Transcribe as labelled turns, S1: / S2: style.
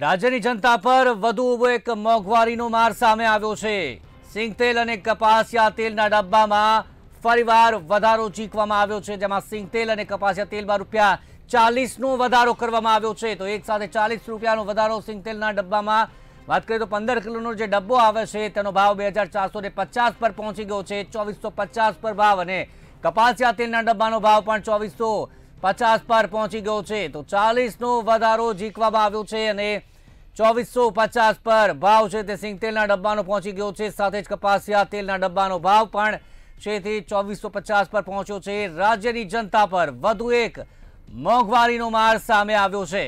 S1: રાજ્યની જનતા પર વધુ એક મોંઘવારીનો માર સામે આવ્યો છે સિંગતેલ અને કપાસિયા તેલના ડબ્બામાં ફરીવાર વધારો ચીકવામાં આવ્યો છે જેમાં સિંગતેલ અને કપાસિયા તેલમાં રૂપિયા ચાલીસનો વધારો કરવામાં આવ્યો છે તો એક સાથે ચાલીસ રૂપિયાનો વધારો સિંગતેલના ડબ્બામાં વાત કરીએ તો પંદર કિલોનો જે ડબ્બો આવે છે તેનો ભાવ બે પર પહોંચી ગયો છે ચોવીસો પર ભાવ અને કપાસિયા તેલના ડબ્બાનો ભાવ પણ ચોવીસો પચાસ પર પહોંચી ગયો છે તો ચાલીસનો વધારો જીકવામાં આવ્યો છે અને ચોવીસો પચાસ પર ભાવ છે તે સિંગતેલના ડબ્બાનો પહોંચી ગયો છે સાથે જ કપાસિયા તેલના ડબ્બાનો ભાવ પણ છે તે ચોવીસો પચાસ પર પહોંચ્યો છે રાજ્યની જનતા પર વધુ એક મોંઘવારીનો માર સામે આવ્યો છે